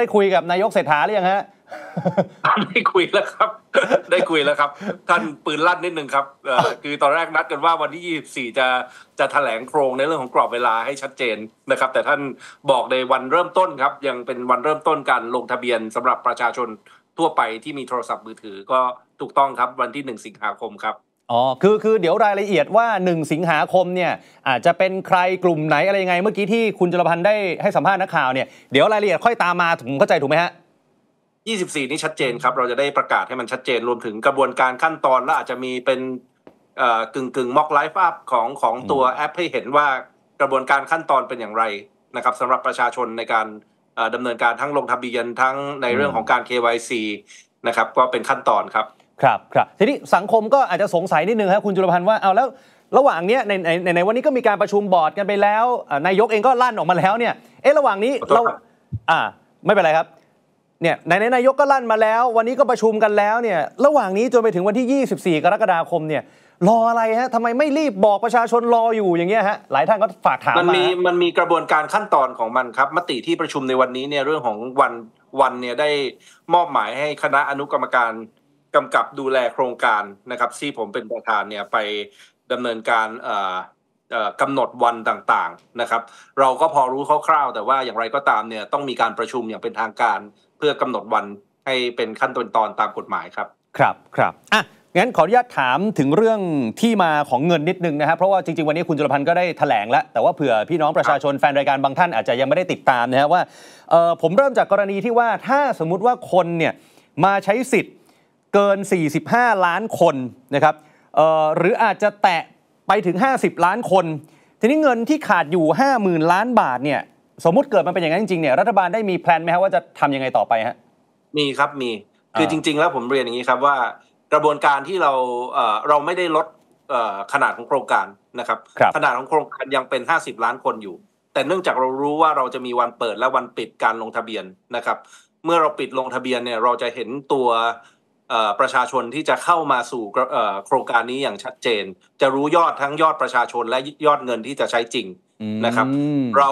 ได้คุยกับนายกเศรษฐาหรือยังฮะ ได้คุยแล้วครับ ได้คุยแล้วครับ ท่านปืนลั่นนิดนึงครับ คือตอนแรกนัดกันว่าวันที่ 24 จะจะแถลงโครงในเรื่องของกรอบเวลาให้ชัดเจนนะครับแต่ท่านบอกในวันเริ่มต้นครับ ยังเป็นวันเริ่มต้นการลงทะเบียนสำหรับประชาชนทั่วไปที่มีโทรศัพท์มือถือ ก็ถูกต้องครับวันที่ 1 สิงหาคมครับอ๋อคือคือเดี๋ยวรายละเอียดว่า 1 สิงหาคมเนี่ย อาจจะเป็นใครกลุ่มไหนอะไรยังไง เมื่อกี้ที่คุณจุลพันธ์ได้ให้สัมภาษณ์นักข่าวเนี่ย เดี๋ยวรายละเอียดค่อยตามมาผมเข้าใจถูกไหมฮะ 24 นี้ชัดเจนครับเราจะได้ประกาศให้มันชัดเจนรวมถึงกระบวนการขั้นตอน และอาจจะมีเป็นกึ่งกึ่งม็อกไลฟ์อัพของของตัวแอป ให้เห็นว่ากระบวนการขั้นตอนเป็นอย่างไรนะครับสำหรับประชาชนในการดำเนินการทั้งลงทะเบียนทั้งในเรื่องของการ KYC นะครับก็เป็นขั้นตอนครับครับครับทีนี้สังคมก็อาจจะสงสัยนิดนึงครับคุณจุลพันธ์ว่าเอาแล้ว ระหว่างนี้ในในในวันนี้ก็มีการประชุมบอร์ดกันไปแล้วนายกเองก็ลั่นออกมาแล้วเนี่ยเอ๊ะระหว่างนี้เราอ่าไม่เป็นไรครับเนี่ยในนายกก็ลั่นมาแล้ว วันนี้ก็ประชุมกันแล้วเนี่ยระหว่างนี้จนไปถึงวันที่ 24 กรกฎาคมเนี่ยรออะไรฮะทำไมไม่รีบบอกประชาชนรออยู่อย่างเงี้ยฮะหลายท่านก็ฝากถามมันมีมันมีกระบวนการขั้นตอนของมันครับ มติที่ประชุมในวันนี้เนี่ยเรื่องของวันวันเนี่ยได้มอบหมายให้คณะอนุกรรมการกำกับดูแลโครงการนะครับ ที่ผมเป็นประธานเนี่ยไปดำเนินการกำหนดวันต่างๆนะครับเราก็พอรู้คร่าวๆ แต่ว่าอย่างไรก็ตามเนี่ยต้องมีการประชุมอย่างเป็นทางการ เพื่อกำหนดวันให้เป็นขั้นตอนตอนตามกฎหมายครับครับครับอ่ะงั้นขออนุญาตถามถึงเรื่องที่มาของเงินนิดนึงนะครับเพราะว่าจริง ๆวันนี้คุณจุลพันธ์ก็ได้ถแถลงแล้ว แต่ว่าเผื่อพี่น้องประชาชนแฟนรายการบางท่านอาจจะยังไม่ได้ติดตามนะครับว่าผมเริ่มจากกรณีที่ว่าถ้าสมมุติว่าคนเนี่ยมาใช้สิทธิ์เกิน 45 ล้านคนนะครับ หรืออาจจะแตะไปถึง 50 ล้านคน ทีนี้เงินที่ขาดอยู่ 50,000 ล้านบาทเนี่ย สมมติเกิดมันเป็นอย่างนั้นจริงๆ เนี่ย รัฐบาลได้มีแผนไหมครัว่าจะทํำยังไงต่อไปฮะมีครับ มี คือจริง ๆ แล้วผมเรียนอย่างนี้ครับว่า กระบวนการที่เราเราไม่ได้ลดขนาดของโครงการนะครับรบขนาดของโครงการยังเป็น 50 ล้านคนอยู่ แต่เนื่องจากเรารู้ว่าเราจะมีวันเปิดและวันปิดการลงทะเบียนนะครับ เมื่อเราปิดลงทะเบียนเนี่ย เราจะเห็นตัวประชาชนที่จะเข้ามาสู่โครงการนี้อย่างชัดเจน จะรู้ยอดทั้งยอดประชาชนและยอดเงินที่จะใช้จริง นะครับเรา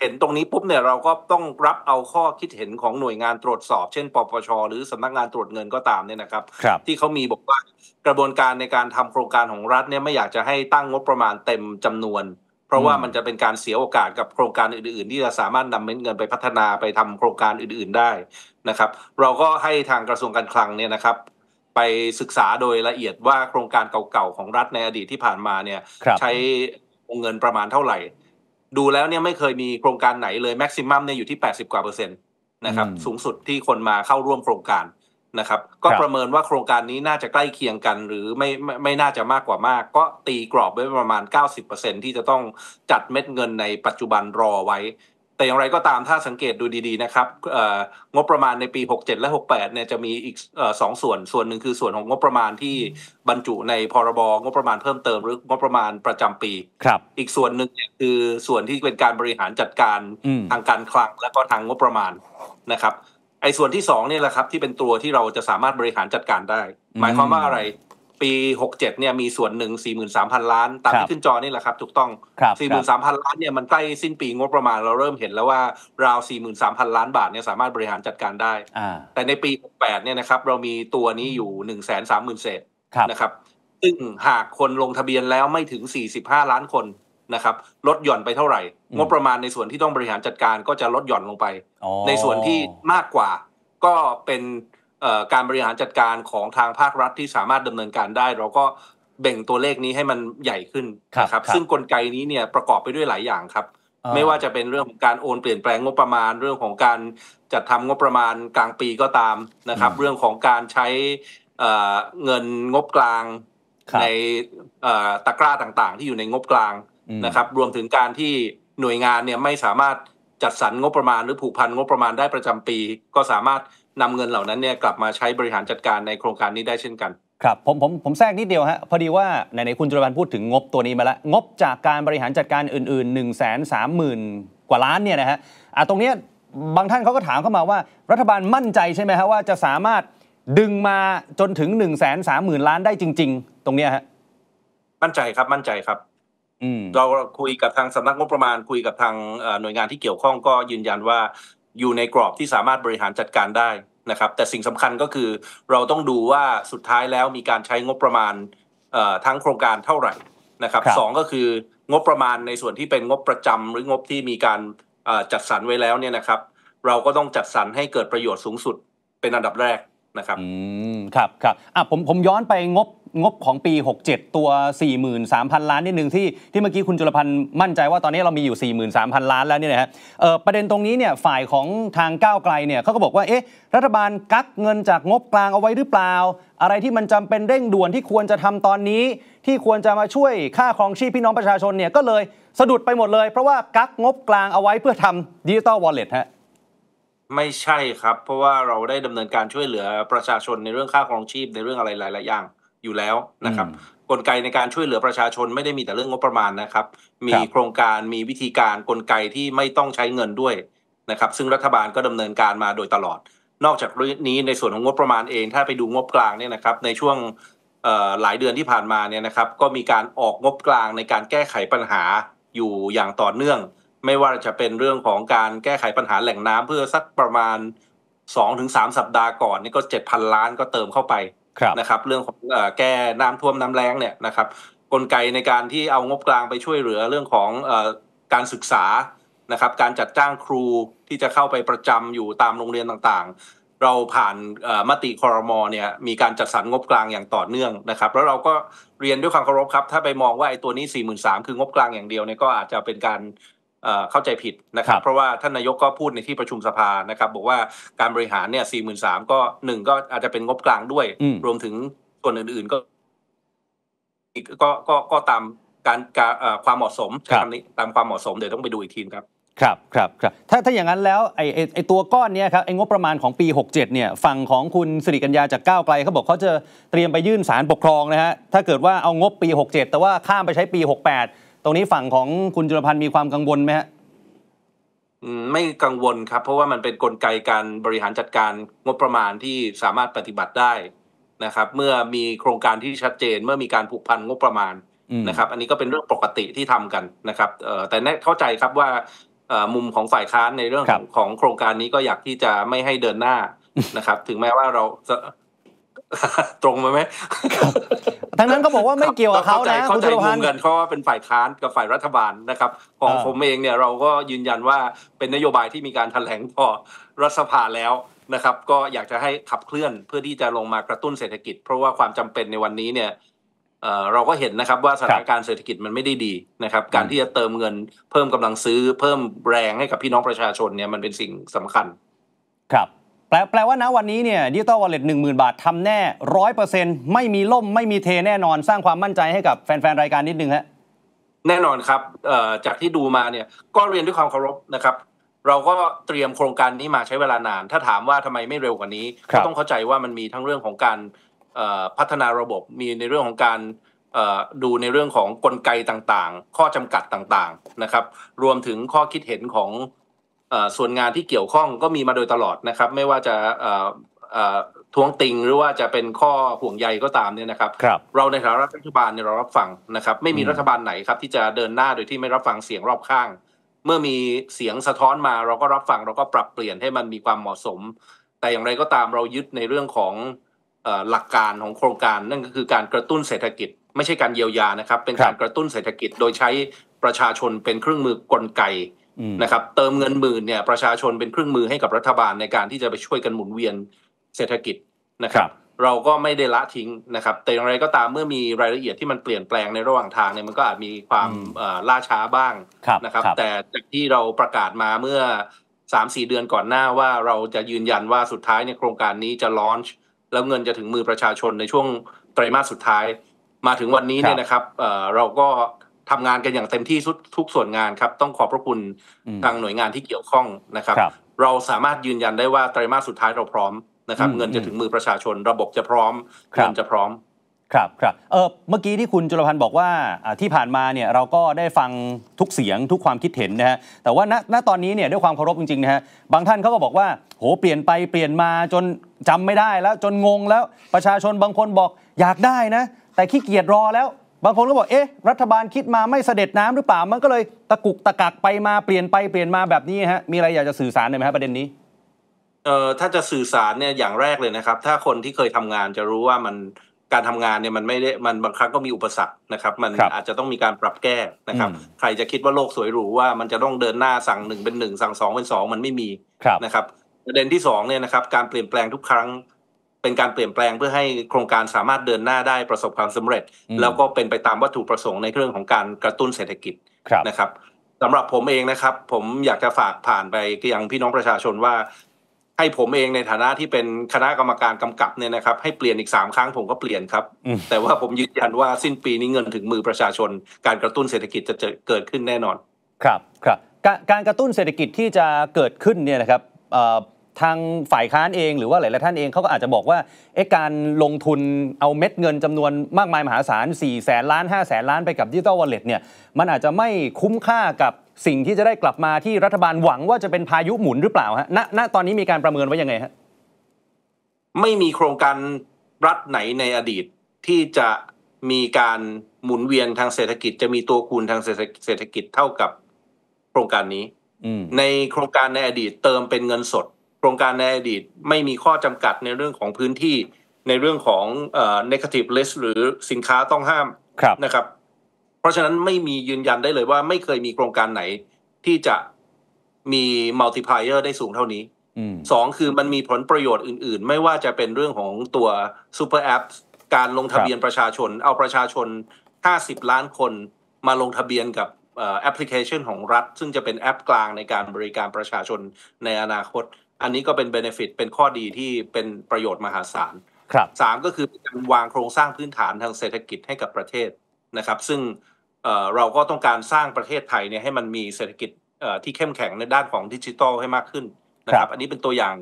เห็นตรงนี้ปุ๊บเนี่ยเราก็ต้องรับเอาข้อคิดเห็นของหน่วยงานตรวจสอบ เช่นปปชหรือสำนักงานตรวจเงินก็ตามเนี่ยนะครับ ที่เขามีบอกว่ากระบวนการในการทำโครงการของรัฐเนี่ยไม่อยากจะให้ตั้งงบประมาณเต็มจำนวนเพราะว่ามันจะเป็นการเสียโอกาสกับโครงการอื่นๆที่จะสามารถนำเเงินไปพัฒนาไปทำโครงการอื่น ๆได้นะครับ เราก็ให้ทางกระทรวงการคลังเนี่ยนะครับ ไปศึกษาโดยละเอียดว่า โครงการเก่าๆของรัฐในอดีตที่ผ่านมาเนี่ยใช้วงเงินประมาณเท่าไหร่ ดูแล้วเนี่ยไม่เคยมีโครงการไหนเลยแม็กซิมัมเนี่ยอยู่ที่80กว่าเปอร์เซ็นต์นะครับ สูงสุดที่คนมาเข้าร่วมโครงการนะครับก็ประเมินว่าโครงการนี้น่าจะใกล้เคียงกัน หรือไม่ไม่ไม่น่าจะมากกว่ามาก ก็ตีกรอบไว้ประมาณ 90%ที่จะต้องจัดเม็ดเงินในปัจจุบันรอไว้ แต่อย่างไรก็ตามถ้าสังเกตดูดีๆนะครับ งบประมาณในปี 67 และ 68เนี่ยจะมีอีกสองส่วนส่วนหนึ่งคือส่วนของงบประมาณที่บรรจุในพรบ งบประมาณเพิ่มเติมหรืองบประมาณประจำปีครับ อีกส่วนหนึ่งคือส่วนที่เป็นการบริหารจัดการทางการคลัง และก็ทางงบประมาณนะครับไอ้ส่วนที่สองเนี่ยแหละครับที่เป็นตัวที่เราจะสามารถบริหารจัดการได้หมายความว่าอะไร ปีหกเจ็ดเนี่ยมีส่วนหนึ่งสี่หมื่นสามพันล้านตามที่ขึ้นจอนี่แหละครับถูกต้องสี่หมื่นสามพันล้านเนี่ยมันใกล้สิ้นปีงบประมาณเราเริ่มเห็นแล้วว่าราวสี่หมื่นสามพันล้านบาทเนี่ยสามารถบริหารจัดการได้แต่ในปีหกแปดเนี่ยนะครับเรามีตัวนี้อยู่หนึ่งแสนสามหมื่นเศษนะครับซึ่งหากคนลงทะเบียนแล้วไม่ถึงสสี่ิบห้าล้านคนนะครับลดหย่อนไปเท่าไหร่ งบประมาณในส่วนที่ต้องบริหารจัดการก็จะลดหย่อนลงไป ในส่วนที่มากกว่า ก็เป็นการบริหารจัดการของทางภาครัฐที่สามารถดำเนินการได้ เราก็เบ่งตัวเลขนี้ให้มันใหญ่ขึ้นนะครับ ซึ่งกลไกนี้เนี่ยประกอบไปด้วยหลายอย่างครับ ไม่ว่าจะเป็นเรื่องของการโอนเปลี่ยนแปลงงบประมาณเรื่องของการจัดทำงบประมาณกลางปีก็ตามนะครับ เรื่องของการใช้เงินงบกลางในตะกร้าต่างๆ ที่อยู่ในงบกลางนะครับรวมถึงการที่หน่วยงานเนี่ยไม่สามารถจัดสรรงบประมาณหรือผูกพันงบประมาณได้ประจำปี ก็สามารถนำเงินเหล่านั้นเนี่ยกลับมาใช้บริหารจัดการในโครงการนี้ได้เช่นกัน ครับผมผมผมแทรกนิดเดียวฮะพอดีว่าไหนๆคุณจุลพันธ์พูดถึงงบตัวนี้มาแล้วงบจากการบริหารจัดการอื่น ๆ1หมื่นกว่าล้านเนี่ยนะฮะอ่ะตรงนี้บางท่านเขาก็ถามเข้ามาว่า รัฐบาลมั่นใจใช่ไหมฮะว่า จะสามารถดึงมาจนถึง1หมื่นล้านได้จริง ๆ ตรงเนี้ยฮะมั่นใจครับมั่นใจครับเราคุยกับทางสำนักงบประมาณ คุยกับทางหน่วยงานที่เกี่ยวข้องก็ยืนยันว่าอยู่ในกรอบที่สามารถบริหารจัดการได้นะครับ แต่สิ่งสำคัญก็คือเราต้องดูว่าสุดท้ายแล้วมีการใช้งบประมาณทั้งโครงการเท่าไหร่นะครับสองก็คืองบประมาณในส่วนที่เป็นงบประจำหรืองบที่มีการจัดสรรไว้แล้วเนี่ยนะครับเราก็ต้องจัดสรรให้เกิดประโยชน์สูงสุดเป็นอันดับแรกนะครับอืมครับครับอ่ะผมผมย้อนไปงบงบของปี 67 ตัว 43,000 ล้านนิดนึงที่ ที่เมื่อกี้คุณจุลพันธ์มั่นใจว่าตอนนี้เรามีอยู่ 43,000 ล้านแล้วเนี่ยนะฮะประเด็นตรงนี้เนี่ยฝ่ายของทางก้าวไกลเนี่ยเขาก็บอกว่าเอ๊ะรัฐบาลกักเงินจากงบกลางเอาไว้หรือเปล่า อะไรที่มันจำเป็นเร่งด่วนที่ควรจะทำตอนนี้ที่ควรจะมาช่วยค่าครองชีพพี่น้องประชาชนเนี่ยก็เลยสะดุดไปหมดเลยเพราะว่ากักงบกลางเอาไว้เพื่อทำดิจิตอลวอลเล็ตฮะไม่ใช่ครับเพราะว่าเราได้ดำเนินการช่วยเหลือประชาชนในเรื่องค่าครองชีพในเรื่องอะไรหลายๆอย่างอยู่แล้วนะครับ กลไกในการช่วยเหลือประชาชนไม่ได้มีแต่เรื่องงบประมาณนะครับ มีโครงการมีวิธีการกลไกที่ไม่ต้องใช้เงินด้วยนะครับซึ่งรัฐบาลก็ดำเนินการมาโดยตลอด นอกจากนี้ในส่วนของงบประมาณเอง ถ้าไปดูงบกลางเนี่ยนะครับในช่วงหลายเดือนที่ผ่านมาเนี่ยนะครับก็มีการออกงบกลางในการแก้ไขปัญหาอยู่อย่างต่อเนื่อง ไม่ว่าจะเป็นเรื่องของการแก้ไขปัญหาแหล่งน้ำ เพื่อสักประมาณ 2-3ถึงสัปดาห์ก่อนนี่ก็7,000 ล้านก็เติมเข้าไปนะครับเรื่องของแก้น้ำท่วมน้ำแล้งเนี่ยนะครับ กลไกในการที่เอางบกลางไปช่วยเหลือเรื่องของการศึกษานะครับ การจัดจ้างครูที่จะเข้าไปประจำอยู่ตามโรงเรียนต่างๆ เราผ่านมติคอรมอเนี่ย มีการจัดสรรงบกลางอย่างต่อเนื่องนะครับ แล้วเราก็เรียนด้วยความเคารพครับถ้าไปมองว่าไอ้ตัวนี้4ี่หมคืองบกลางอย่างเดียวเนี่ยก็อาจจะเป็นการเข้าใจผิดนะครับ เพราะว่าท่านนายกก็พูดในที่ประชุมสภานะครับ บอกว่าการบริหารเนี่ยสี่หมื่นสามก็หนึ่งก็อาจจะเป็นงบกลางด้วย รวมถึงส่วนอื่น ๆก็ก็ก็ก็ตามการการความเหมาะสมใคำนี้ตามความเหมาะสมเดี๋ยวต้องไปดูอีกทีครับ ครับครับครับถ้าถ้าอย่างนั้นแล้วไอ้ไอ้ตัวก้อนเนี้ยครับ ไอ้งบประมาณของปี 67เนี่ย ฝั่งของคุณสิริกัญญาจากก้าวไกลเขาบอกเขาจะเตรียมไปยื่นสารปกครองนะฮะถ้าเกิดว่าเอางบปี67แต่ว่าข้ามไปใช้ปี68ตรงนี้ฝั่งของคุณจุลพันธ์มีความกังวลไหมฮะไม่กังวลครับ เพราะว่ามันเป็นนกลไกการบริหารจัดการงบประมาณที่สามารถปฏิบัติได้นะครับ เมื่อมีโครงการที่ชัดเจนเมื่อมีการผูกพันงบประมาณนะครับ อันนี้ก็เป็นเรื่องปกติที่ทำกันนะครับแต่เข้าใจครับว่ามุมของฝ่ายค้านในเรื่องของโครงการนี้ก็อยากที่จะไม่ให้เดินหน้านะครับ ถึงแม้ว่าเราตรงมไหม ทั้งนั้นก็บอกว่าไม่เกี่ยวกับเขานะ คุณจุลพันธ์กันเพราะว่าเป็นฝ่ายค้านกับฝ่ายรัฐบาลนะครับ ของผมเองเนี่ยเราก็ยืนยันว่าเป็นนโยบายที่มีการแถลงต่อรัฐสภาแล้วนะครับ ก็อยากจะให้ขับเคลื่อนเพื่อที่จะลงมากระตุ้นเศรษฐกิจ เพราะว่าความจำเป็นในวันนี้เนี่ยเราก็เห็นนะครับว่าสถานการณ์เศรษฐกิจมันไม่ได้ดีนะครับ การที่จะเติมเงิน เพิ่มกำลังซื้อ เพิ่มแรงให้กับพี่น้องประชาชนเนี่ยมันเป็นสิ่งสำคัญ ครับแปลแปลว่านะวันนี้เนี่ยดิจิตอลวอลเล็ตหนึ่งหมื่นบาททำแน่ร้อยเปอร์เซ็นต์ไม่มีล่มไม่มีเทแน่นอนสร้างความมั่นใจให้กับแฟนๆ รายการนิดนึงฮะแน่นอนครับ จากที่ดูมาเนี่ยก็เรียนด้วยความเคารพนะครับ เราก็เตรียมโครงการนี้มาใช้เวลานาน ถ้าถามว่าทำไมไม่เร็วกว่านี้ก็ต้องเข้าใจว่ามันมีทั้งเรื่องของการพัฒนาระบบ มีในเรื่องของการดูในเรื่องของกลไกต่างๆ ข้อจำกัดต่างๆนะครับ รวมถึงข้อคิดเห็นของส่วนงานที่เกี่ยวข้องก็มีมาโดยตลอดนะครับ ไม่ว่าจะทวงติง หรือว่าจะเป็นข้อห่วงใยก็ตามเนี่ยนะครับรบเราในฐานะรัฐบาลเนี่ยเรารับฟังนะครับ ไม่มีรัฐบาลไหนครับที่จะเดินหน้าโดยที่ไม่รับฟังเสียงรอบข้าง เมื่อมีเสียงสะท้อนมาเราก็รับฟังเราก็ปรับเปลี่ยนให้มันมีความเหมาะสม แต่อย่างไรก็ตามเรายึดในเรื่องของหลักการของโครงการ นั่นก็คือการกระตุ้นเศรษฐกิจ ไม่ใช่การเยียวยานะครับ เป็นการกระตุ้นเศรษฐกิจ โดยใช้ประชาชนเป็นเครื่องมือกลไกนะครับเติมเงินหมื่นเนี่ยประชาชนเป็นเครื่องมือให้กับรัฐบาลในการที่จะไปช่วยกันหมุนเวียนเศรษฐกิจนะครับ เราก็ไม่ได้ละทิ้งนะครับ แต่อย่างไรก็ตามเมื่อมีรายละเอียดที่มันเปลี่ยนแปลงในระหว่างทางเนี่ยมันก็อาจมีความล่าช้าบ้างนะครับแต่จากที่เราประกาศมาเมื่อสามสี่เดือนก่อนหน้าว่าเราจะยืนยันว่าสุดท้ายในโครงการนี้จะลอนช์แล้วเงินจะถึงมือประชาชนในช่วงไตรมาสสุดท้ายมาถึงวันนี้เนี่ยนะครับเราก็ทำงานกันอย่างเต็มที่ทุกส่วนงานครับต้องขอบพระคุณทางหน่วยงานที่เกี่ยวข้องนะครับ เราสามารถยืนยันได้ว่าไตรมาสสุดท้ายเราพร้อมนะครับ เงินจะถึงมือประชาชนระบบจะพร้อมเงินจะพร้อมครับครับเออเมื่อกี้ที่คุณจุลพันธ์บอกว่าที่ผ่านมาเนี่ยเราก็ได้ฟังทุกเสียงทุกความคิดเห็นนะฮะแต่ว่าณณตอนนี้เนี่ยด้วยความเคารพจริงๆนะฮะบางท่านเขาก็บอกว่าโหเปลี่ยนไปเปลี่ยนมาจนจำไม่ได้แล้วจนงงแล้วประชาชนบางคนบอกอยากได้นะแต่ขี้เกียจรอแล้วบางคนก็บอกเอ๊ะรัฐบาลคิดมาไม่เสด็จน้ำหรือเปล่ามันก็เลยตะกุกตะกักไปมาเปลี่ยนไปเปลี่ยนมาแบบนี้ฮะมีอะไรอยากจะสื่อสารไหมฮะประเด็นนี้เอ่อถ้าจะสื่อสารเนี่ยอย่างแรกเลยนะครับ ถ้าคนที่เคยทำงานจะรู้ว่ามันการทำงานเนี่ยมันไม่ได้มันบางครั้งก็มีอุปสรรคนะครับ มันอาจจะต้องมีการปรับแก้นะครับใครจะคิดว่าโลกสวยหรูว่ามันจะต้องเดินหน้าสั่งหนึ่งเป็นหนึ่งสั่งสองเป็นสองมันไม่มีนะครับประเด็นที่สองเนี่ยนะครับการเปลี่ยนแปลงทุกครั้งเป็นการเปลี่ยนแปลงเพื่อให้โครงการสามารถเดินหน้าได้ประสบความสำเร็จ แล้วก็เป็นไปตามวัตถุประสงค์ในเรื่องของการกระตุ้นเศรษฐกิจนะครับสำหรับผมเองนะครับ ผมอยากจะฝากผ่านไปยังพี่น้องประชาชนว่า ให้ผมเองในฐานะที่เป็นคณะกรรมการกำกับเนี่ยนะครับให้เปลี่ยนอีกสามครั้งผม ก็เปลี่ยนครับ แต่ว่าผมยืนยันว่าสิ้นปีนี้เงินถึงมือประชาชน การกระตุ้นเศรษฐกิจจะเกิดขึ้นแน่นอน ครับครับ การกระตุ้นเศรษฐกิจที่จะเกิดขึ้นเนี่ยนะครับทางฝ่ายค้านเองหรือว่าหลายๆท่านเองเขาก็อาจจะบอกว่าเอ๊ะการลงทุนเอาเม็ดเงินจำนวนมากมาย มหาศาล4ี่แสนล้าน5้าแสนล้านไปกับดิจิทัลวอลเล็ตเนี่ย มันอาจจะไม่คุ้มค่ากับสิ่งที่จะได้กลับมาที่รัฐบาลหวังว่าจะเป็นพายุหมุนหรือเปล่าฮะณณตอนนี้มีการประเมินไว้ยังไงฮะไม่มีโครงการรัฐไหนในอดีต ที่จะมีการหมุนเวียนทางเศรษฐกิจ จะมีตัวคูณทางเศรษฐกิจเท่ากับโครงการนี้ในโครงการในอดีตเติมเป็นเงินสดครงการในอดีตไม่มีข้อจำกัดในเรื่องของพื้นที่ในเรื่องของเอ่อ negative list หรือสินค้าต้องห้ามนะครับ เพราะฉะนั้นไม่มียืนยันได้เลยว่า ไม่เคยมีโครงการไหนที่จะมีมัลติพลายเออร์ได้สูงเท่านี้สองคือมันมีผลประโยชน์อื่นๆ ไม่ว่าจะเป็นเรื่องของตัวซูเปอร์แอปการลงทะเบียนประชาชน เอาประชาชน 50 ล้านคน มาลงทะเบียนกับแอปพลิเคชันของรัฐ ซึ่งจะเป็นแอปกลางในการบริการประชาชนในอนาคตอันนี้ก็เป็นเบนฟิตเป็นข้อดีที่เป็นประโยชน์มหาศาลครับสามก็คือการวางโครงสร้างพื้นฐานทางเศรษฐกิจให้กับประเทศนะครับ ซึ่งเราก็ต้องการสร้างประเทศไทยเนี่ยให้มันมีเศรษฐกิจที่เข้มแข็งในด้านของดิจิทัลให้มากขึ้นนะครับอันนี้เป็นตัวอย่าง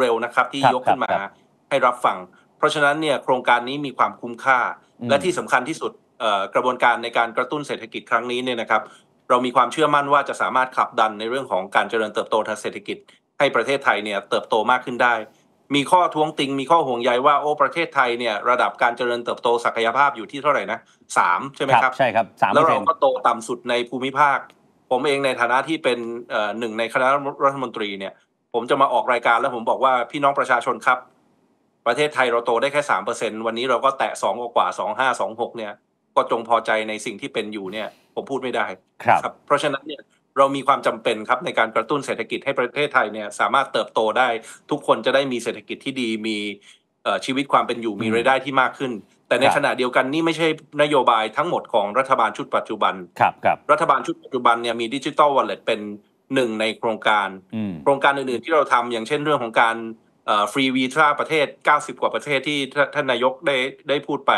เร็วๆนะครับที่ยกขึ้นมาให้รับฟังเพราะฉะนั้นเนี่ยโครงการนี้มีความคุ้มค่าและที่สำคัญที่สุดกระบวนการในการกระตุ้นเศรษฐกิจครั้งนี้เนี่ยนะครับ เรามีความเชื่อมั่นว่าจะสามารถขับดันในเรื่องของการเจริญเติบโตทางเศรษฐกิจให้ประเทศไทยเนี่ยเติบโตมากขึ้นได้ มีข้อท้วงติงมีข้อห่วงใยว่าโอ้ประเทศไทยเนี่ยระดับการเจริญเติบโตศักยภาพอยู่ที่เท่าไหร่นะสามใช่ไหมครับใช่ครับสามแล้วเราก็โตต่ำสุดในภูมิภาค ผมเองในฐานะที่เป็นหนึ่งในคณะรัฐมนตรีเนี่ย ผมจะมาออกรายการแล้วผมบอกว่าพี่น้องประชาชนครับ ประเทศไทยเราโตได้แค่สามเปอร์เซ็นวันนี้เราก็แตะสองกว่าสองห้าสองหกเนี่ย ก็จงพอใจในสิ่งที่เป็นอยู่เนี่ย ผมพูดไม่ได้ครับ เพราะฉะนั้นเนี่ยเรามีความจำเป็นครับในการกระตุ้นเศรษฐกิจให้ประเทศไทยเนี่ยสามารถเติบโตได้ ทุกคนจะได้มีเศรษฐกิจที่ดี มีชีวิตความเป็นอยู่มีรายได้ที่มากขึ้น แต่ในขณะเดียวกันนี่ไม่ใช่นโยบาย ทั้งหมดของรัฐบาลชุดปัจจุบันครับครับรัฐบาลชุดปัจจุบันเนี่ยมีดิจิตอลวอลเล็ตเป็นหนึ่งในโครงการโครงการอื่นๆที่เราทำ อย่างเช่นเรื่องของการฟรีวีซ่าประเทศ 90 กว่าประเทศที่ท่านนายกได้ได้พูดไป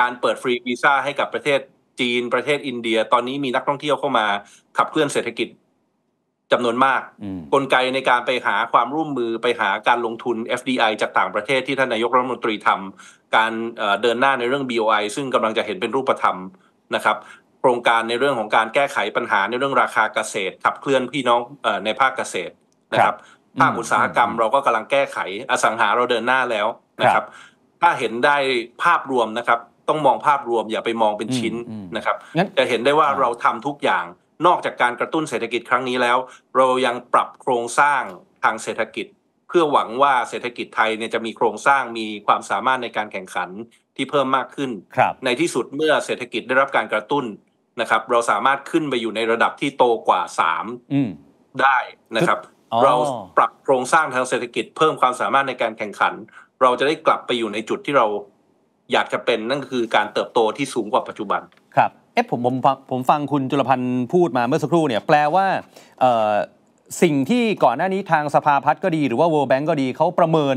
การเปิดฟรีวีซ่าให้กับประเทศจีนประเทศอินเดียตอนนี้มีนักท่องเที่ยวเข้ามา ขับเคลื่อนเศรษฐกิจจำนวนมากกลไกในการไปหาความร่วมมือไปหาการลงทุน FDI จากต่างประเทศที่ท่านนายกรัฐมนตรีทำการเดินหน้าในเรื่อง BOI ซึ่งกำลังจะเห็นเป็นรูปธรรมนะครับ โครงการในเรื่องของการแก้ไขปัญหาในเรื่องราคาเกษตร ขับเคลื่อนพี่น้องในภาคเกษตร นะครับภาคอุตสาหกรรมเราก็กำลังแก้ไข อสังหาเราเดินหน้าแล้วนะครับ ถ้าเห็นได้ภาพรวมนะครับต้องมองภาพรวมอย่าไปมองเป็นชิ้นนะครับ จะเห็นได้ว่าเราทำทุกอย่างนอกจากการกระตุ้นเศรษฐกิจครั้งนี้แล้ว เรายังปรับโครงสร้างทางเศรษฐกิจ เพื่อหวังว่าเศรษฐกิจไทยเนี่ยจะมีโครงสร้างมีความสามารถในการแข่งขันที่เพิ่มมากขึ้น ในที่สุดเมื่อเศรษฐกิจได้รับการกระตุ้นนะครับ เราสามารถขึ้นไปอยู่ในระดับที่โตกว่าสามได้นะครับ เราปรับโครงสร้างทางเศรษฐกิจเพิ่มความสามารถในการแข่งขัน เราจะได้กลับไปอยู่ในจุดที่เราอยากจะเป็นนั่นก็คือการเติบโตที่สูงกว่าปัจจุบัน ครับเอ๊ะผมผมผมฟังคุณจุลพันธ์พูดมาเมื่อสักครู่เนี่ย แปลว่าสิ่งที่ก่อนหน้านี้ทางสภาพัฒน์ก็ดี หรือว่า World Bank ก็ดีเขาประเมิน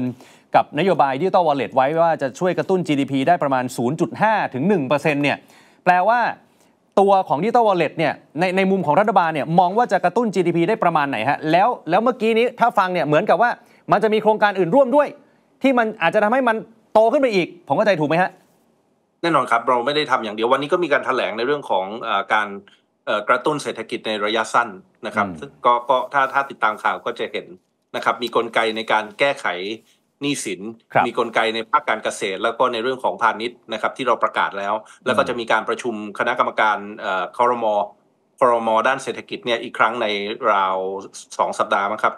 กับนโยบายดิจิตอลวอลเล็ตไว้ว่าจะช่วยกระตุ้น GDP ได้ประมาณ 0.5 ถึง 1%เนี่ย แปลว่า ตัวของดิจิตอลวอลเล็ตเนี่ย ในในมุมของรัฐบาลเนี่ยมองว่าจะกระตุ้น GDP ได้ประมาณไหนฮะแล้วแล้วเมื่อกี้นี้ถ้าฟังเนี่ยเหมือนกับว่ามันจะมีโครงการอื่นร่วมด้วย ที่มันอาจจะทำให้มันโตขึ้นไปอีกผมก็ใจถูกไหมฮะแน่นอนครับ เราไม่ได้ทำอย่างเดียว วันนี้ก็มีการถแถลงในเรื่องของการกระตุ้นเศรษฐกิจในระยะสั้นนะครับก็ก็ถ้าถ้าติดตามข่าวก็จะเห็นนะครับ มีกลไกในการแก้ไขหนี้สิน มีกลไกในภาคการเกษตร แล้วก็ในเรื่องของพาณิชย์นะครับ ที่เราประกาศแล้ว แล้วก็จะมีการประชุมคณะกรรมการคอรมอคอรมอด้านเศรษฐกิจเนี่ยอีกครั้งในราวสองสัปดาห์มั้งครับ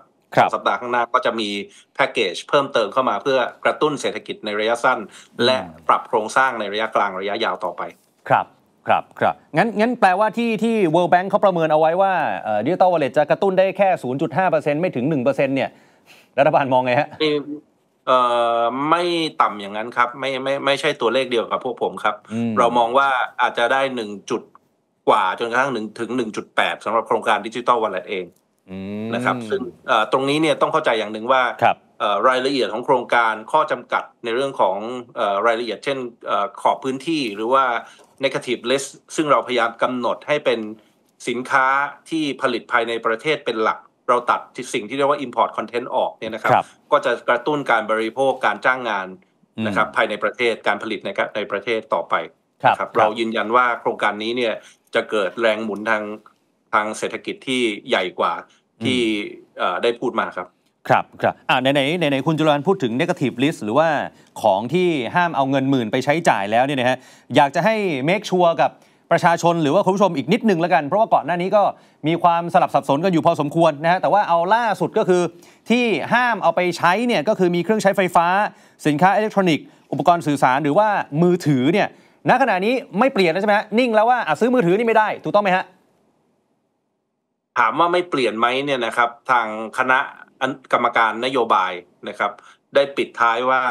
สัปดาห์ข้างหน้าก็จะมีแพ็กเกจเพิ่มเติมเข้ามาเพื่อกระตุ้นเศรษฐกิจในระยะสั้น และปรับโครงสร้างในระยะกลางระยะยาวต่อไป ครับครับ ครับ งั้นงั้นแปลว่าที่ที่ World Bank เขาประเมินเอาไว้ว่าดิจิตอลวอลเล็ตจะกระตุ้นได้แค่ 0.5%ไม่ถึง 1%เนี่ย รัฐบาลมองไงฮะไม่ต่ำอย่างนั้นครับ ไม่ไม่ไม่ใช่ตัวเลขเดียวกับพวกผมครับ เรามองว่าอาจจะได้หนึ่งจุดกว่าจนกระทั่งหนึ่งถึงหนึ่งจุดแปดสำหรับโครงการดิจิตอลวอลเล็ตเองนะครับซึ่งตรงนี้เนี่ยต้องเข้าใจอย่างหนึ่งว่ารายละเอียดของโครงการข้อจำกัดในเรื่องของรายละเอียดเช่นขอบพื้นที่หรือว่า negative list ซึ่งเราพยายามกำหนดให้เป็นสินค้าที่ผลิตภายในประเทศเป็นหลัก เราตัดสิ่งที่เรียกว่า import content ออกเนี่ยนะครับรบก็จะกระตุ้นการบริโภคการจ้างงานนะครับภายในประเทศการผลิตในในประเทศต่อไปครับรบเรายืนยันว่าโครงการนี้เนี่ยจะเกิดแรงหมุนทางางเศรษฐกิจที่ใหญ่กว่าที่ได้พูดมาครับ ครับครับอ่าในไหนในไหนคุณจุลันพูดถึงเนกาทีฟลิสต์หรือว่าของที่ห้ามเอาเงินหมื่นไปใช้จ่ายแล้วเนี่ยนะฮะอยากจะให้เมคชัวร์กับประชาชนหรือว่าคุณผู้ชมอีกนิดนึงแล้วกันเพราะว่าก่อนหน้านี้ก็มีความสลับสับสนกันอยู่พอสมควรนะฮะแต่ว่าเอาล่าสุดก็คือที่ห้ามเอาไปใช้เนี่ยก็คือมีเครื่องใช้ไฟฟ้าสินค้าอิเล็กทรอนิกส์อุปกรณ์สื่อสารหรือว่ามือถือเนี่ยณขณะนี้ไม่เปลี่ยนแล้วใช่ไหมฮะนิ่งแล้วว่าซื้อมือถือนี่ไม่ได้ถูกต้องไหมฮะถามว่าไม่เปลี่ยนไหมเนี่ยนะครับ ทางคณะกรรมการนโยบายนะครับ ได้ปิดท้ายว่า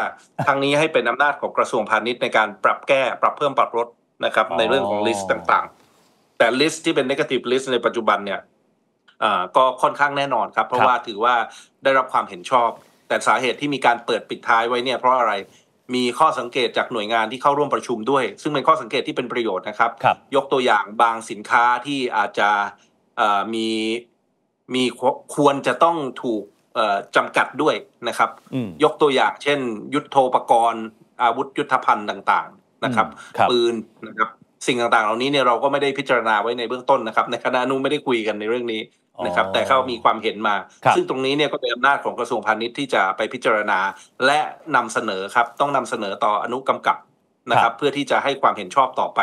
ทางนี้ให้เป็นอำนาจของกระทรวงพาณิชย์ในการปรับแก้ปรับเพิ่มปรับลดนะครับ ในเรื่องของลิสต์ต่างๆ แต่ลิสต์ที่เป็นนกาทีฟลิสต์ในปัจจุบันเนี่ยก็ค่อนข้างแน่นอนครับ เพราะว่าถือว่าได้รับความเห็นชอบ แต่สาเหตุที่มีการเปิดปิดท้ายไว้เนี่ยเพราะอะไรมีข้อสังเกตจากหน่วยงานที่เข้าร่วมประชุมด้วย ซึ่งเป็นข้อสังเกตที่เป็นประโยชน์นะครับรบยกตัวอย่างบางสินค้าที่อาจจะมีมีควรจะต้องถูกจำกัดด้วยนะครับ ยกตัวอย่าง เช่นยุทธโภปกรณ์ อาวุธยุทธภัณฑ์ต่าง ๆ นะครับปืนนะครับสิ่งต่างๆ เหล่านี้เนี่ยเราก็ไม่ได้พิจารณาไว้ในเบื้องต้นนะครับ ในคณะนู้นไม่ได้คุยกันในเรื่องนี้นะครับแต่เขามีความเห็นมา ซึ่งตรงนี้เนี่ยก็เป็นอำนาจของกระทรวงพาณิชย์ที่จะไปพิจารณาและนำเสนอครับต้องนำเสนอต่ออนุกรรมกับนะครับ เพื่อที่จะให้ความเห็นชอบต่อไป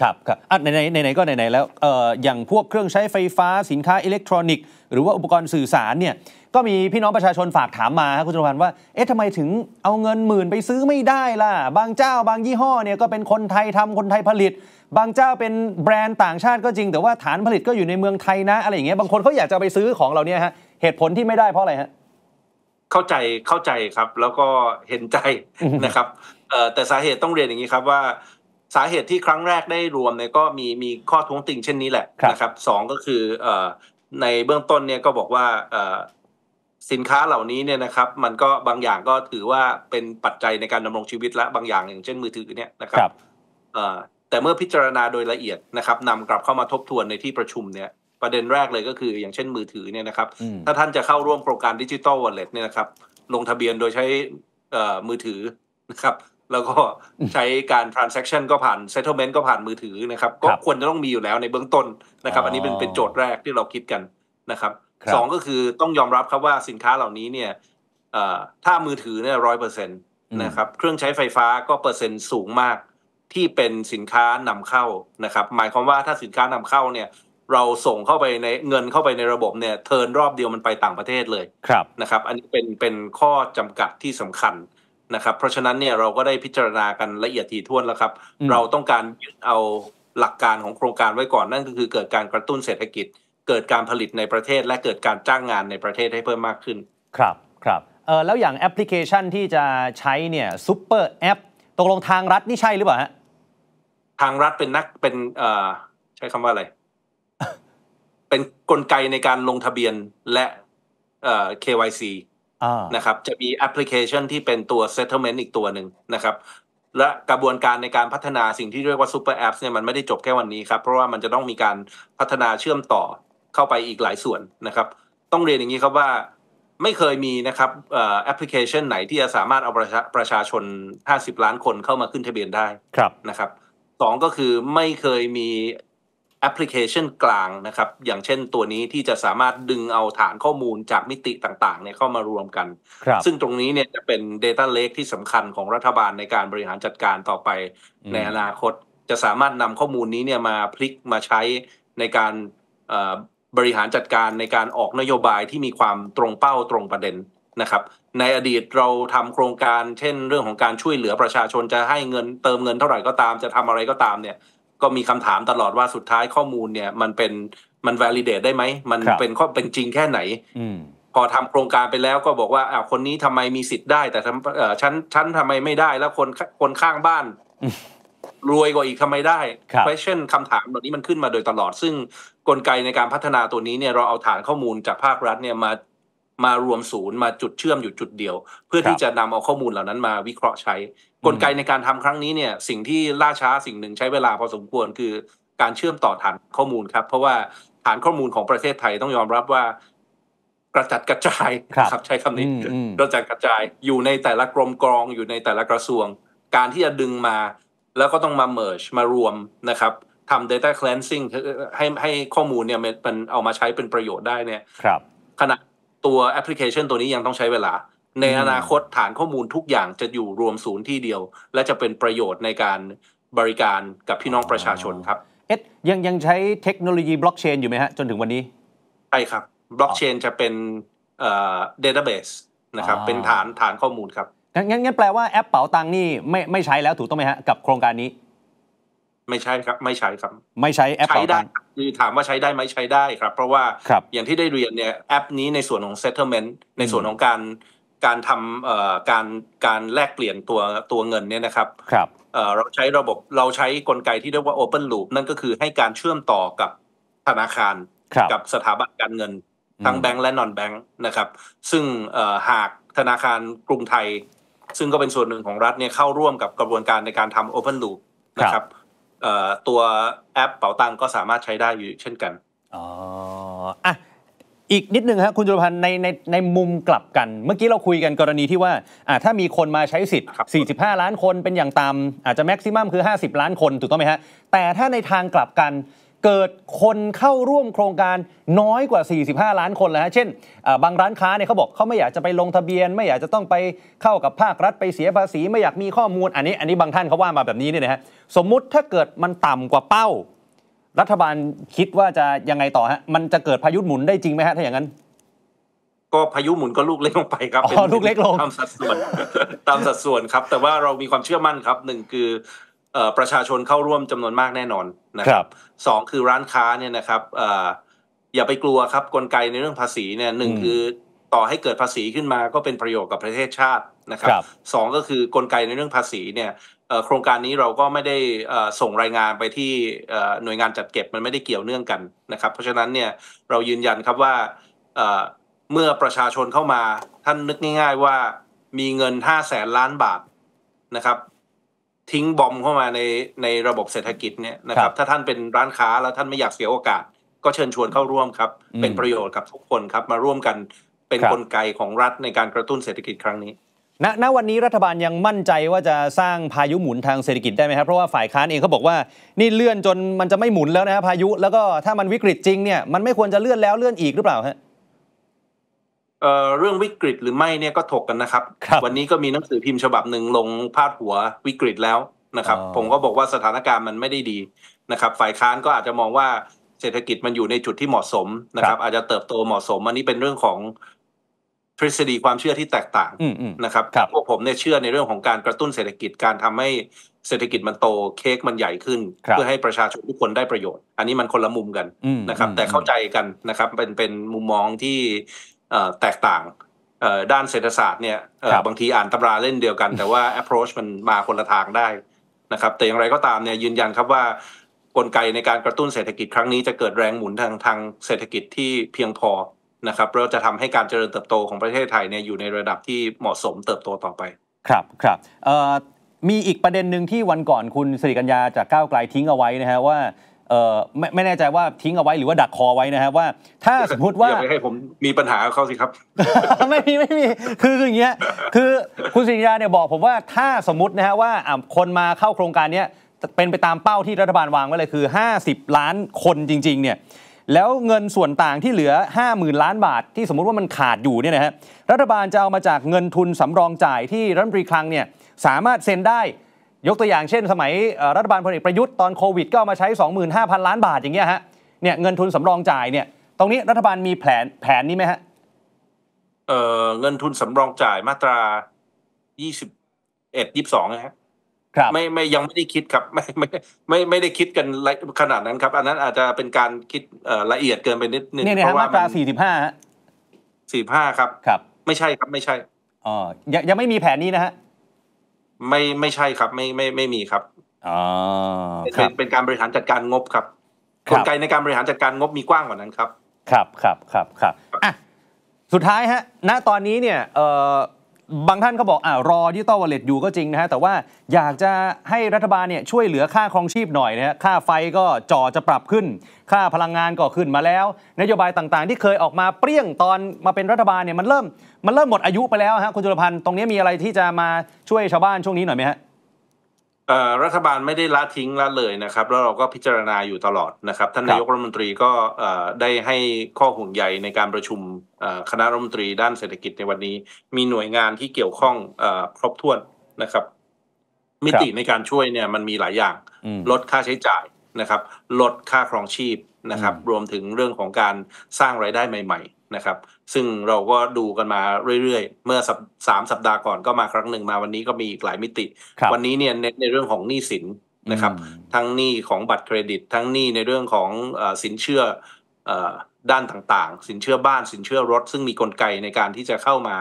ครับครับในในไหนก็ไหนแล้วออย่างพวกเครื่องใช้ไฟฟ้าสินค้าอิเล็กทรอนิกส์หรือว่าอุปกรณ์สื่อสารเนี่ย ก็มีพี่น้องประชาชนฝากถามมาครับคุณจตุพันธ์ว่า เอ๊ะทำไมถึงเอาเงินหมื่นไปซื้อไม่ได้ล่ะ บางเจ้า บางยี่ห้อเนี่ย ก็เป็นคนไทยทำคนไทยผลิต บางเจ้าเป็นแบรนด์ต่างชาติก็จริง แต่ว่าฐานผลิตก็อยู่ในเมืองไทยนะอะไรอย่างเงี้ยบางคนเขาอยากจะไปซื้อของเราเนี่ยฮะเหตุผลที่ไม่ได้ เพราะอะไรฮะเข้าใจเข้าใจครับแล้วก็เห็นใจนะครับแต่สาเหตุต้องเรียนอย่างนี้ครับว่าสาเหตุที่ครั้งแรกได้รวมเนี่ยก็มีมีข้อท้วงติงเช่นนี้แหละนะครับสองก็คือในเบื้องต้นเนี่ยก็บอกว่าสินค้าเหล่านี้เนี่ยนะครับ มันก็บางอย่างก็ถือว่าเป็นปัจจัยในการดำรงชีวิตและบางอย่างอย่างเช่นมือถือเนี่ยนะครับแต่เมื่อพิจารณาโดยละเอียดนะครับนำกลับเข้ามาทบทวนในที่ประชุมเนี่ยประเด็นแรกเลยก็คืออย่างเช่นมือถือเนี่ยนะครับ ถ้าท่านจะเข้าร่วมโครงการดิจิทัลวอลเล็ตเนี่ยนะครับ ลงทะเบียนโดยใช้มือถือนะครับแล้วก็ใช้การ transaction ก็ผ่าน settlement ก็ผ่านมือถือนะครับก็ควรจะต้องมีอยู่แล้วในเบื้องต้นนะครับอันนี้เป็นเป็นโจทย์แรกที่เราคิดกันนะครับสองก็คือต้องยอมรับครับว่าสินค้าเหล่านี้เนี่ยถ้ามือถือเนี่ยร้อยเปอร์เซ็นต์นะครับเครื่องใช้ไฟฟ้าก็เปอร์เซ็นต์สูงมากที่เป็นสินค้านำเข้านะครับหมายความว่าถ้าสินค้านำเข้าเนี่ยเราส่งเข้าไปในเงินเข้าไปในระบบเนี่ยเทินรอบเดียวมันไปต่างประเทศเลยครับนะครับ อันนี้เป็นเป็นข้อจำกัดที่สำคัญนะครับเพราะฉะนั้นเนี่ยเราก็ได้พิจารณากันละเอียดถี่ถ้วนแล้วครับ เราต้องการยึดเอาหลักการของโครงการไว้ก่อน นั่นก็คือเกิดการกระตุ้นเศรษฐกิจ เกิดการผลิตในประเทศและเกิดการจ้างงานในประเทศให้เพิ่มมากขึ้น ครับครับเออแล้วอย่างแอปพลิเคชันที่จะใช้เนี่ยซูเปอร์แอปตกลงทางรัฐนี่ใช่หรือเปล่าฮะทางรัฐเป็นนักเป็นเอ่อใช้คำว่าอะไรเป็นนกลไกในการลงทะเบียนและเอ่อ KYC นะครับจะมีแอปพลิเคชันที่เป็นตัว settlement อีกตัวหนึ่งนะครับ และกระบวนการในการพัฒนาสิ่งที่เรียกว่าซูเปอร์แอปเนี่ยมันไม่ได้จบแค่วันนี้ครับ เพราะว่ามันจะต้องมีการพัฒนาเชื่อมต่อเข้าไปอีกหลายส่วนนะครับ ต้องเรียนอย่างนี้ครับว่า ไม่เคยมีนะครับแอปพลิเคชันไหนที่จะสามารถเอาประชาประชาชน50 ล้านคนเข้ามาขึ้นทะเบียนได้นะครับสองก็คือไม่เคยมีแอปพลิเคชันกลางนะครับอย่างเช่นตัวนี้ที่จะสามารถดึงเอาฐานข้อมูลจากมิติต่างๆเนี่ยเข้ามารวมกัน ซึ่งตรงนี้เนี่ยจะเป็น Data Lake ที่สำคัญของรัฐบาลในการบริหารจัดการต่อไป ในอนาคตจะสามารถนำข้อมูลนี้เนี่ยมาพลิก มาใช้ในการบริหารจัดการในการออกนโยบายที่มีความตรงเป้าตรงประเด็นนะครับในอดีตเราทำโครงการ เช่นเรื่องของการช่วยเหลือประชาชนจะให้เงินเติมเงินเท่าไหร่ก็ตาม จะทำอะไรก็ตามเนี่ยก็มีคำถามตลอดว่าสุดท้ายข้อมูลเนี่ย มันเป็นมันแวลิเดตได้ไหมมันเป็นข้อเป็นจริงแค่ไหนพอทำโครงการไปแล้วก็บอกว่าอ้าวคนนี้ทำไมมีสิทธิ์ได้ แต่ชั้นชั้นทำไมไม่ได้ แล้วคนคนข้างบ้าน รวยกว่าอีกทำไมได้ question คำถามเหล่านี้มันขึ้นมาโดยตลอดซึ่งกลไกในการพัฒนาตัวนี้เนี่ยเราเอาฐานข้อมูลจากภาครัฐเนี่ยมามารวมศูนย์มาจุดเชื่อมอยู่จุดเดียว เพื่อที่จะนำเอาข้อมูลเหล่านั้น มา วิเคราะห์ใช้ กลไกในการทำครั้งนี้เนี่ย สิ่งที่ล่าช้าสิ่งหนึ่งใช้เวลาพอสมควรคือ การเชื่อมต่อฐานข้อมูลครับ เพราะว่าฐานข้อมูลของประเทศไทยต้องยอมรับว่า กระจัดกระจายครับใช้คำนี้กระจัดกระจายอยู่ในแต่ละกรมกรองอยู่ในแต่ละกระทรวง การที่จะดึงมา แล้วก็ต้องมาเมิร์ชมารวมนะครับทำ data cleansing ให้ให้ข้อมูลเนี่ยมันเอามาใช้เป็นประโยชน์ได้เนี่ยครับ ขณะตัวแอปพลิเคชันตัวนี้ยังต้องใช้เวลา ในอนาคตฐานข้อมูลทุกอย่างจะอยู่รวมศูนย์ที่เดียว และจะเป็นประโยชน์ในการบริการกับพี่น้องประชาชนครับ เอ๊ะยังยังใช้เทคโนโลยีบล็อกเชนอยู่ไหมฮะ จนถึงวันนี้ ใช่ครับบล็อกเชนจะเป็นเดต้าเบสนะครับ เป็นฐานฐานข้อมูลครับ งั้นงั้นแปลว่าแอปเป๋าตังนี่ไม่ไม่ใช้แล้วถูกต้องไหมฮะกับโครงการนี้ไม่ใช่ครับไม่ใช้ครับไม่ใช้แอปใช้ได้คือถามว่าใช้ได้ไหมใช้ได้ครับ เพราะว่าอย่างที่ได้เรียนเนี่ยแอปนี้ในส่วนของ settlement ในส่วนของการการทำการการแลกเปลี่ยนตัวตัวเงินเนี่ยนะครับครับเราใช้ระบบเราใช้กลไกที่เรียกว่า Open Loop นั่นก็คือให้การเชื่อมต่อกับธนาคาร กับสถาบันการเงิน ทั้งแบงก์และนอนแบงก์นะครับซึ่งหากธนาคารกรุงไทย ซึ่งก็เป็นส่วนหนึ่งของรัฐเนี่ยเข้าร่วมกับกระบวนการในการทำ Open Loop นะครับตัวแอปเป๋าตังก็สามารถใช้ได้อยู่เช่นกัน อ๋อ อ่ะ อีกนิดนึงครับคุณจุลพันธ์ในในในมุมกลับกัน เมื่อกี้เราคุยกันกรณีที่ว่าอ่าถ้ามีคนมาใช้สิทธิ์ 45 ล้านคนเป็นอย่างตาม อาจจะแม็กซิมัมคือ 50 ล้านคนถูกต้องไหมฮะ แต่ถ้าในทางกลับกันเกิดคนเข้าร่วมโครงการน้อยกว่า 45 ล้านคนแล้วฮะเช่น บางร้านค้าเนี่ยเขาบอกเขาไม่อยากจะไปลงทะเบียน ไม่อยากจะต้องไปเข้ากับภาครัฐไปเสียภาษีไม่อยากมีข้อมูล อันนี้อันนี้บางท่านเขาว่ามาแบบนี้เนี่ยนะฮะสมมุติถ้าเกิดมันต่ำกว่าเป้า รัฐบาลคิดว่าจะยังไงต่อฮะมันจะเกิดพายุหมุนได้จริงไหมฮะถ้าอย่างนั้นก็พายุหมุนก็ลูกเล็กลงไปครับเป็นลูกเล็กลงตามสัดส่วนตามสัดส่วนครับ แต่ว่าเรามีความเชื่อมั่นครับหนึ่งคือประชาชนเข้าร่วมจำนวนมากแน่นอนนะครับสองคือร้านค้าเนี่ยนะครับอย่าไปกลัวครับกลไกในเรื่องภาษีเนี่ยหนึ่งคือต่อให้เกิดภาษีขึ้นมาก็เป็นประโยชน์กับประเทศชาตินะครับสองก็คือกลไกในเรื่องภาษีเนี่ยโครงการนี้เราก็ไม่ได้ส่งรายงานไปที่หน่วยงานจัดเก็บมันไม่ได้เกี่ยวเนื่องกันนะครับ เพราะฉะนั้นเนี่ยเรายืนยันครับว่าเมื่อประชาชนเข้ามาท่านนึกง่าย ๆว่ามีเงิน5แสนล้านบาทนะครับทิ้งบอมเข้ามาในในระบบเศรษฐกิจเนี่ยนะครับถ้าท่านเป็นร้านค้าแล้วท่านไม่อยากเสียโอกาส ก็เชิญชวนเข้าร่วมครับ เป็นประโยชน์กับทุกคนครับ มาร่วมกันเป็นกลไกของรัฐในการกระตุ้นเศรษฐกิจครั้งนี้ณวันนี้รัฐบาลยังมั่นใจว่าจะสร้างพายุหมุนทางเศรษฐกิจได้ไหมครับเพราะว่าฝ่ายค้านเองเขาบอกว่านี่เลื่อนจนมันจะไม่หมุนแล้วนะครพายุแล้วก็ถ้ามันวิกฤตจริงเนี่ยมันไม่ควรจะเลื่อนแล้วเลื่อนอีกหรือเปล่าฮะเรื่องวิกฤตหรือไม่เนี่ยก็ถกกันนะครับรบวันนี้ก็มีหนังสือพิมพ์ฉบับหนึ่งลงพาดหัววิกฤตแล้วนะครับ ผมก็บอกว่าสถานการณ์มันไม่ได้ดีนะครับ ฝ่ายค้านก็อาจจะมองว่าเศรษฐกิจมันอยู่ในจุดที่เหมาะสมนะครับ อาจจะเติบโตเหมาะสม อันนี้เป็นเรื่องของทฤษฎีความเชื่อที่แตกต่างนะครับพวกผมเนี่ยเชื่อในเรื่องของการกระตุ้นเศรษฐกิจการทำให้เศรษฐกิจมันโตเค้กมันใหญ่ขึ้น เพื่อให้ประชาชนทุกคนได้ประโยชน์ อันนี้มันคนละมุมกันนะครับ แต่เข้าใจกันนะครับเป็นเป็นมุมมองที่แตกต่างด้านเศรษฐศาสตร์เนี่ยบางทีอ่านตำราเล่นเดียวกัน แต่ว่า approach มันมาคนละทางได้นะครับแต่อย่างไรก็ตามเนี่ยยืนยันครับว่ากลไกในการกระตุ้นเศรษฐกิจครั้งนี้จะเกิดแรงหมุนทางทางเศรษฐกิจที่เพียงพอนะครับเราจะทำให้การเจริญเติบโตของประเทศไทยเนี่ยอยู่ในระดับที่เหมาะสมเติบโตต่อไป ครับครับมีอีกประเด็นหนึ่งที่วันก่อนคุณสิริกัญญาจากก้าวไกลทิ้งเอาไว้นะฮะว่าไม่ไม่แน่ใจว่าทิ้งเอาไว้หรือว่าดักคอไว้นะครับว่าถ้าสมมติว่าอย่าไปให้ผมมีปัญหาเขาสิครับ ไม่มีไม่มีคืออย่างเงี้ยคือคุณสิริยาเนี่ยบอกผมว่า ถ้าสมมตินะฮะว่าคนมาเข้าโครงการเนี้ยเป็นไปตามเป้าที่รัฐบาลวางไว้เลยคือ 50 ล้านคนจริงๆเนี่ยแล้วเงินส่วนต่างที่เหลือ 50,000 ล้านบาทที่สมมุติว่ามันขาดอยู่เนี่ยนะฮะรัฐบาลจะเอามาจากเงินทุนสำรองจ่ายที่รัฐบนรีคลังเนี่ยสามารถเซ็นได้ยกตัวอย่างเช่นสมัยรัฐบาลพลเอกประยุทธ์ตอนโควิดก็เอามาใช้ 25,000 ล้านบาทอย่างเงี้ยฮะเนี่ยเงินทุนสำรองจ่ายเนี่ยตรงนี้ รัฐบาลมีแผนแผนนี้ไหมฮะเออเงินทุนสำรองจ่ายมาตรา 21 22 นะฮะ ครับไม่ไม่ยังไม่ได้คิดครับ ไม่ไม่ไม่ไม่ได้คิดกันขนาดนั้นครับอันนั้นอาจจะเป็นการคิดละเอียดเกินไปนิดนึงเพราะว่ามาตรา45 45 ครับครับ ไม่ใช่ครับไม่ใช่อ๋อยังยังไม่มีแผนนี้นะฮะไม่ไม่ใช่ครับไม่ไม่ไม่มีครับอ๋อเป็นเป็นการบริหารจัดการงบครับกลไกในการบริหารจัดการงบมีกว้างกว่านั้นครับ ครับครับครับครับอ่ะสุดท้ายฮะณตอนนี้เนี่ยเบางท่านเขาบอกอ่ารอดิจิตอลวอลเล็ตอยู่ก็จริงนะฮะ แต่ว่าอยากจะให้รัฐบาลเนี่ยช่วยเหลือค่าครองชีพหน่อยนะฮะ ค่าไฟก็จ่อจะปรับขึ้น ค่าพลังงานก็ขึ้นมาแล้ว นโยบายต่าง ๆ ที่เคยออกมาเปรี้ยงตอนมาเป็นรัฐบาลเนี่ยมันเริ่ม มันเริ่มหมดอายุไปแล้วฮะคุณจุลพันธ์ตรงนี้มีอะไรที่จะมาช่วยชาวบ้านช่วงนี้หน่อยไหมฮะรัฐบาลไม่ได้ละทิ้งละเลยนะครับ แล้วเราก็พิจารณาอยู่ตลอดนะครับ ท่านนายกรัฐมนตรีก็ได้ให้ข้อห่วงใยในการประชุมคณะรัฐมนตรีด้านเศรษฐกิจในวันนี้ มีหน่วยงานที่เกี่ยวข้องครบถ้วนนะครับ มิติในการช่วยเนี่ย มันมีหลายอย่างลดค่าใช้จ่ายนะครับลดค่าครองชีพนะครับรวมถึงเรื่องของการสร้างไรายได้ใหม่ๆนะครับซึ่งเราก็ดูกันมาเรื่อยๆ เมื่อสามสัปดาห์ก่อนก็มาครั้งหนึ่งมาวันนี้ก็มีอีกหลายมิติ วันนี้เนี่ยเน้นในเรื่องของหนี้สินนะครับทั้งหนี้ของบัตรเครดิต ทั้งหนี้ในเรื่องของสินเชื่อด้านต่างๆ สินเชื่อบ้านสินเชื่อรถซึ่งมีกลไกในการที่จะเข้ามา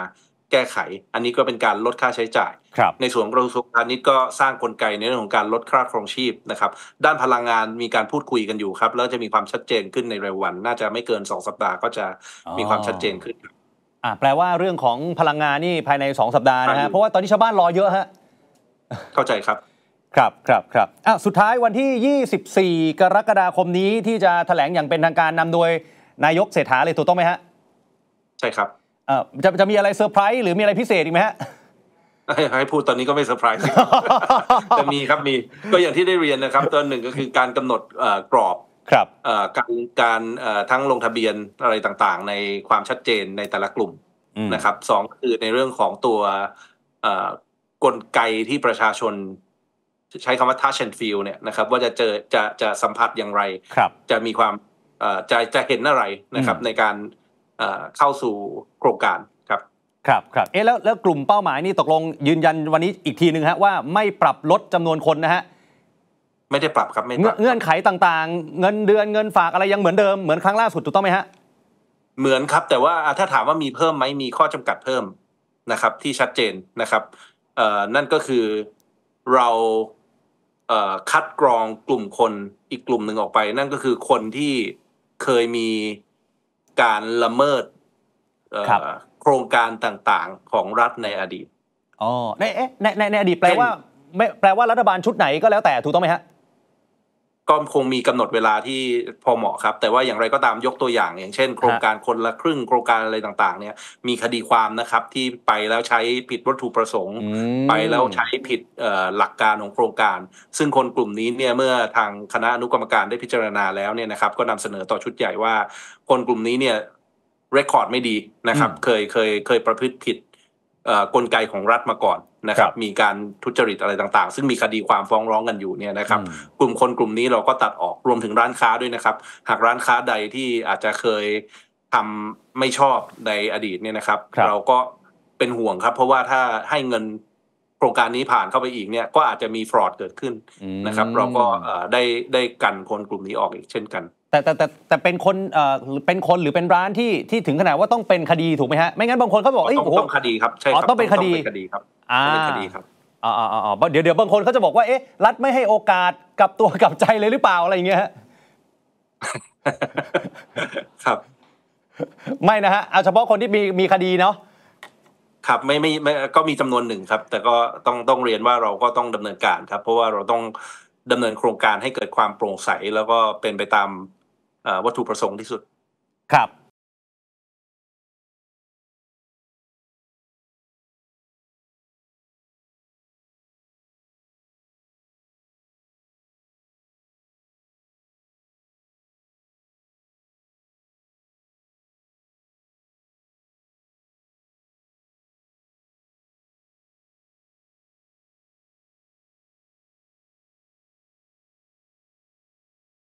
แก้ไข อันนี้ก็เป็นการลดค่าใช้จ่าย ในส่วนกระทรวงพาณิชย์ก็สร้างกลไกในเรื่องของการลดค่าครองชีพนะครับ ด้านพลังงานมีการพูดคุยกันอยู่ครับ แล้วจะมีความชัดเจนขึ้นในเร็ววัน น่าจะไม่เกิน 2 สัปดาห์ ก็จะมีความชัดเจนขึ้น อ่า แปลว่าเรื่องของพลังงานนี่ภายใน2สัปดาห์นะฮะ เพราะว่าตอนนี้ชาวบ้านรอเยอะฮะ เข้าใจครับ ครับ ครับครับอ่าสุดท้ายวันที่ 24 กรกฎาคมนี้ที่จะถแถลงอย่างเป็นทางการนำโดยนายกเศรษฐาเลยถูกต้องไหมฮะ ใช่ครับจะจะมีอะไรเซอร์ไพรส์หรือมีอะไรพิเศษอีกไหมฮะให้พูดตอนนี้ก็ไม่เซอร์ไพรส์จะมีครับ มี ก็อย่างที่ได้เรียนนะครับตัวหนึ่งก็คือการกำหนดกรอบ ครับการการทั้งลงทะเบียนอะไรต่างๆ ในความชัดเจนในแต่ละกลุ่ม นะครับสองคือในเรื่องของตัวกลไกที่ประชาชน ใช้คำว่า touch and feel เนี่ยนะครับ ว่าจะเจอจะจะสัมผัสอย่างไรรจะมีความจะจะเห็นอะไรนะครับในการเข้าสู่โครงการครับ ครับครับเอ๊ะแล้วแล้วกลุ่มเป้าหมายนี่ตกลงยืนยันวันนี้อีกทีหนึ่งฮะว่าไม่ปรับลดจำนวนคนนะฮะไม่ได้ปรับครับเงื่อนไขต่างๆเงินเดือนเงินฝากอะไรยังเหมือนเดิมเหมือนครั้งล่าสุดถูกต้องไหมฮะเหมือนครับแต่ว่าถ้าถามว่ามีเพิ่มไหมมีข้อจำกัดเพิ่มนะครับที่ชัดเจนนะครับนั่นก็คือเราคัดกรองกลุ่มคนอีกกลุ่มหนึ่งออกไป นั่นก็คือคนที่เคยมีการละเมิด โครงการต่างๆของรัฐในอดีต อ๋อ ในใน ในอดีตแปลว่า ไม่แปลว่ารัฐบาลชุดไหนก็แล้วแต่ถูกต้องไหมฮะก็คงมีกำหนดเวลาที่พอเหมาะครับแต่ว่าอย่างไรก็ตามยกตัวอย่างอย่างเช่นโครงการคนละครึ่งโครงการอะไรต่างๆเนี่ยมีคดีความนะครับที่ไปแล้วใช้ผิดวัตถุประสงค์ไปแล้วใช้ผิดหลักการของโครงการ ซึ่งคนกลุ่มนี้เนี่ยเมื่อทางคณะอนุกรรมการได้พิจารณาแล้วเนี่ยนะครับก็นำเสนอต่อชุดใหญ่ว่า คนกลุ่มนี้เนี่ยเรคคอร์ดไม่ดีนะครับเคยเคยเคยประพฤติผิดกลไกของรัฐมาก่อนนะครับ มีการทุจริตอะไรต่างๆ ซึ่งมีคดีความฟ้องร้องกันอยู่เนี่ยนะครับ กลุ่มคนกลุ่มนี้เราก็ตัดออกรวมถึงร้านค้าด้วยนะครับ หากร้านค้าใดที่อาจจะเคยทำไม่ชอบในอดีตเนี่ยนะครับรบเราก็เป็นห่วงครับ เพราะว่าถ้าให้เงินโครงการนี้ผ่านเข้าไปอีกเนี่ยก็อาจจะมีฟรอดเกิดขึ้นนะครับ เราก็ได้ได้กันคนกลุ่มนี้ออกอีกเช่นกันแต่แต่แต่แต่เป็นคนเอ่อเป็นคนหรือเป็นร้านที่ที่ถึงขนาดว่าต้องเป็นคดีถูกไหมฮะไม่งั้นบางคนเขาบอกเอ้ยต้องต้องคดีครับใช่ครับต้องเป็นคดีต้องเป็นคดีครับอ่าต้องเป็นคดีครับอ๋ออเดี๋ยวเดี๋ยวบางคนเขาจะบอกว่าเอ๊ะรัฐไม่ให้โอกาสกับตัวกับใจเลยหรือเปล่าอะไรอย่างเงี้ยครับ ไม่นะฮะเอาเฉพาะคนที่มีมีคดีเนาะครับไม่ไม่ไม่ก็มีจำนวนหนึ่งครับ แต่ก็ต้องต้องเรียนว่าเราก็ต้องดำเนินการครับ เพราะว่าเราต้องดำเนินโครงการให้เกิดความโปร่งใสแล้วก็เป็นไปตามวัตถุประสงค์ที่สุด ครับ